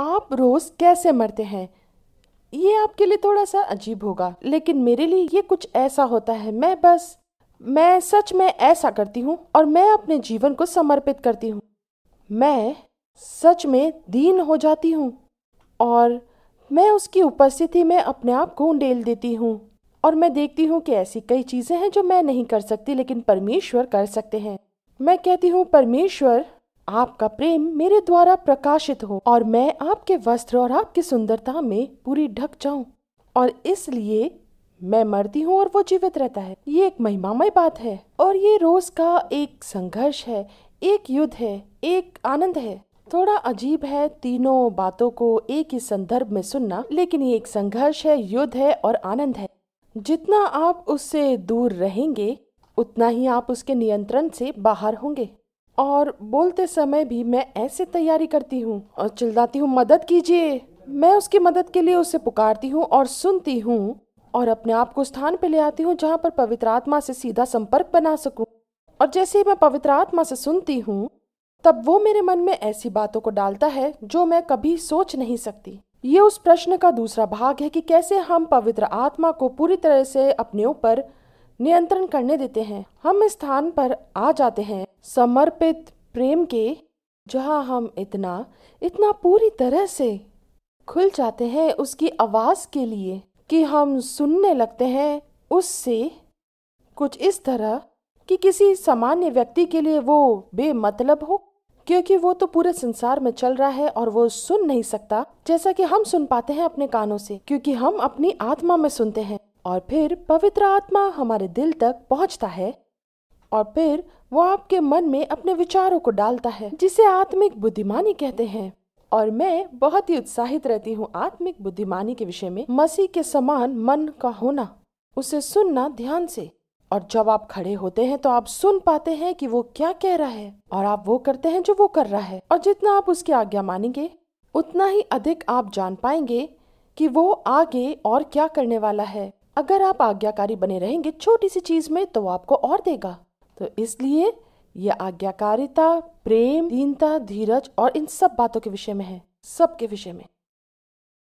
आप रोज़ कैसे मरते हैं ये आपके लिए थोड़ा सा अजीब होगा लेकिन मेरे लिए ये कुछ ऐसा होता है मैं बस मैं सच में ऐसा करती हूँ और मैं अपने जीवन को समर्पित करती हूँ मैं सच में दीन हो जाती हूँ और मैं उसकी उपस्थिति में अपने आप को उंडेल देती हूँ और मैं देखती हूँ कि ऐसी कई चीज़ें हैं जो मैं नहीं कर सकती लेकिन परमेश्वर कर सकते हैं मैं कहती हूँ परमेश्वर आपका प्रेम मेरे द्वारा प्रकाशित हो और मैं आपके वस्त्र और आपकी सुंदरता में पूरी ढक जाऊं और इसलिए मैं मरती हूँ और वो जीवित रहता है ये एक महिमामय बात है और ये रोज का एक संघर्ष है एक युद्ध है एक आनंद है थोड़ा अजीब है तीनों बातों को एक ही संदर्भ में सुनना लेकिन ये एक संघर्ष है युद्ध है और आनंद है जितना आप उससे दूर रहेंगे उतना ही आप उसके नियंत्रण से बाहर होंगे और बोलते समय भी मैं ऐसे तैयारी करती हूँ और चिल्लाती हूँ मदद कीजिए मैं उसकी मदद के लिए उसे पुकारती हूँ और सुनती हूँ और अपने आप को स्थान पे ले आती हूँ जहाँ पर पवित्र आत्मा से सीधा संपर्क बना सकूँ और जैसे ही मैं पवित्र आत्मा से सुनती हूँ तब वो मेरे मन में ऐसी बातों को डालता है जो मैं कभी सोच नहीं सकती ये उस प्रश्न का दूसरा भाग है कि कैसे हम पवित्र आत्मा को पूरी तरह से अपने ऊपर नियंत्रण करने देते हैं हम इस स्थान पर आ जाते हैं समर्पित प्रेम के जहाँ हम इतना इतना पूरी तरह से खुल जाते हैं उसकी आवाज़ के लिए कि हम सुनने लगते हैं उससे कुछ इस तरह कि किसी सामान्य व्यक्ति के लिए वो बेमतलब हो क्योंकि वो तो पूरे संसार में चल रहा है और वो सुन नहीं सकता जैसा कि हम सुन पाते हैं अपने कानों से क्योंकि हम अपनी आत्मा में सुनते हैं और फिर पवित्र आत्मा हमारे दिल तक पहुंचता है और फिर वो आपके मन में अपने विचारों को डालता है जिसे आत्मिक बुद्धिमानी कहते हैं और मैं बहुत ही उत्साहित रहती हूँ आत्मिक बुद्धिमानी के विषय में मसीह के समान मन का होना उसे सुनना ध्यान से और जब आप खड़े होते हैं तो आप सुन पाते हैं कि वो क्या कह रहा है और आप वो करते हैं जो वो कर रहा है और जितना आप उसकी आज्ञा मानेंगे उतना ही अधिक आप जान पाएंगे कि वो आगे और क्या करने वाला है अगर आप आज्ञाकारी बने रहेंगे छोटी सी चीज में तो आपको और देगा तो इसलिए यह आज्ञाकारिता प्रेम दीनता धीरज और इन सब बातों के विषय में है सबके विषय में